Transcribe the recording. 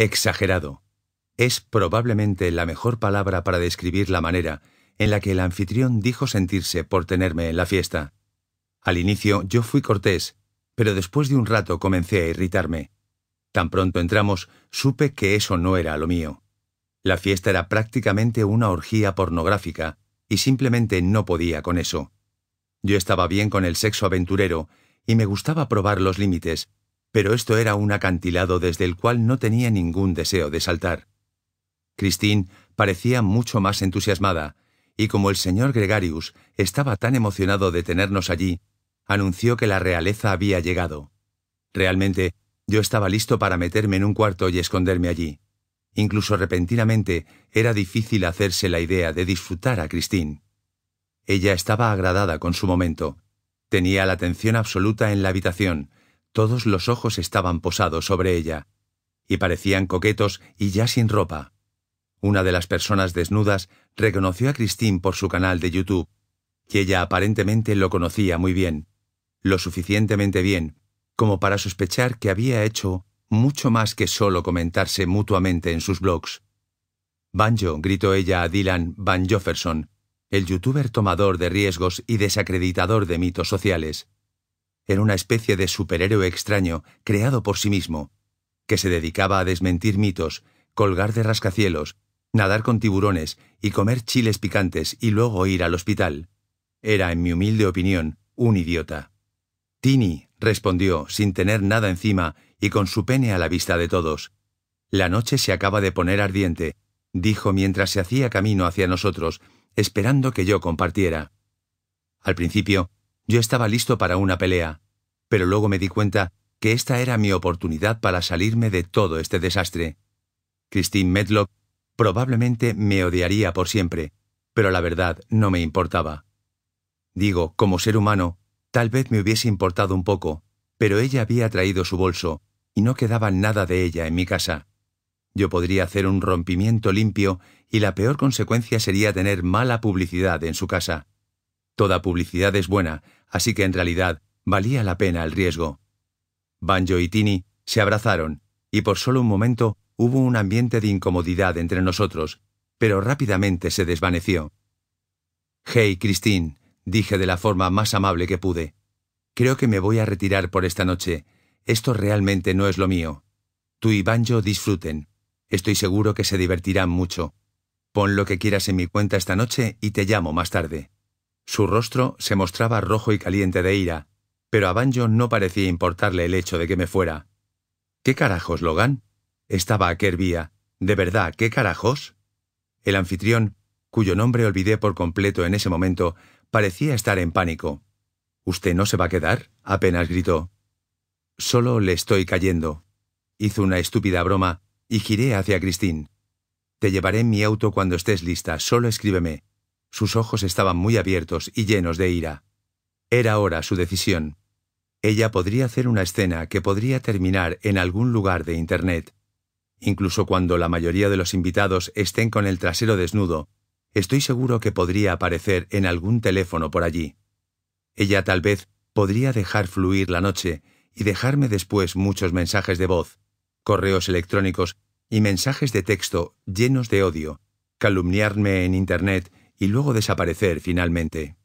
Exagerado. Es probablemente la mejor palabra para describir la manera en la que el anfitrión dijo sentirse por tenerme en la fiesta. Al inicio yo fui cortés, pero después de un rato comencé a irritarme. Tan pronto entramos, supe que eso no era lo mío. La fiesta era prácticamente una orgía pornográfica, y simplemente no podía con eso. Yo estaba bien con el sexo aventurero, y me gustaba probar los límites, pero esto era un acantilado desde el cual no tenía ningún deseo de saltar. Christine parecía mucho más entusiasmada, y como el señor Gregarius estaba tan emocionado de tenernos allí, anunció que la realeza había llegado. Realmente, yo estaba listo para meterme en un cuarto y esconderme allí. Incluso repentinamente era difícil hacerse la idea de disfrutar a Christine. Ella estaba agradada con su momento. Tenía la atención absoluta en la habitación, todos los ojos estaban posados sobre ella, y parecían coquetos y ya sin ropa. Una de las personas desnudas reconoció a Christine por su canal de YouTube, que ella aparentemente lo conocía muy bien, lo suficientemente bien, como para sospechar que había hecho mucho más que solo comentarse mutuamente en sus blogs. Banjo, gritó ella a Dylan Van Jofferson, el youtuber tomador de riesgos y desacreditador de mitos sociales era una especie de superhéroe extraño, creado por sí mismo, que se dedicaba a desmentir mitos, colgar de rascacielos, nadar con tiburones y comer chiles picantes y luego ir al hospital. Era, en mi humilde opinión, un idiota. Tini respondió, sin tener nada encima y con su pene a la vista de todos. La noche se acaba de poner ardiente, dijo mientras se hacía camino hacia nosotros, esperando que yo compartiera. Al principio yo estaba listo para una pelea, pero luego me di cuenta que esta era mi oportunidad para salirme de todo este desastre. Christine Medlock probablemente me odiaría por siempre, pero la verdad no me importaba. Digo, como ser humano, tal vez me hubiese importado un poco, pero ella había traído su bolso, y no quedaba nada de ella en mi casa. Yo podría hacer un rompimiento limpio y la peor consecuencia sería tener mala publicidad en su casa. Toda publicidad es buena, así que en realidad valía la pena el riesgo. Banjo y Tini se abrazaron, y por solo un momento hubo un ambiente de incomodidad entre nosotros, pero rápidamente se desvaneció. Hey, Christine, dije de la forma más amable que pude. Creo que me voy a retirar por esta noche. Esto realmente no es lo mío. Tú y Banjo disfruten. Estoy seguro que se divertirán mucho. Pon lo que quieras en mi cuenta esta noche y te llamo más tarde. Su rostro se mostraba rojo y caliente de ira, pero a Banjo no parecía importarle el hecho de que me fuera. ¿Qué carajos, Logan? Estaba a Kervía. ¿De verdad, qué carajos? El anfitrión, cuyo nombre olvidé por completo en ese momento, parecía estar en pánico. ¿Usted no se va a quedar? apenas gritó. Solo le estoy cayendo. Hizo una estúpida broma y giré hacia Christine. Te llevaré en mi auto cuando estés lista, solo escríbeme. Sus ojos estaban muy abiertos y llenos de ira. Era ahora su decisión. Ella podría hacer una escena que podría terminar en algún lugar de Internet. Incluso cuando la mayoría de los invitados estén con el trasero desnudo, estoy seguro que podría aparecer en algún teléfono por allí. Ella tal vez podría dejar fluir la noche y dejarme después muchos mensajes de voz, correos electrónicos y mensajes de texto llenos de odio, calumniarme en Internet y luego desaparecer finalmente.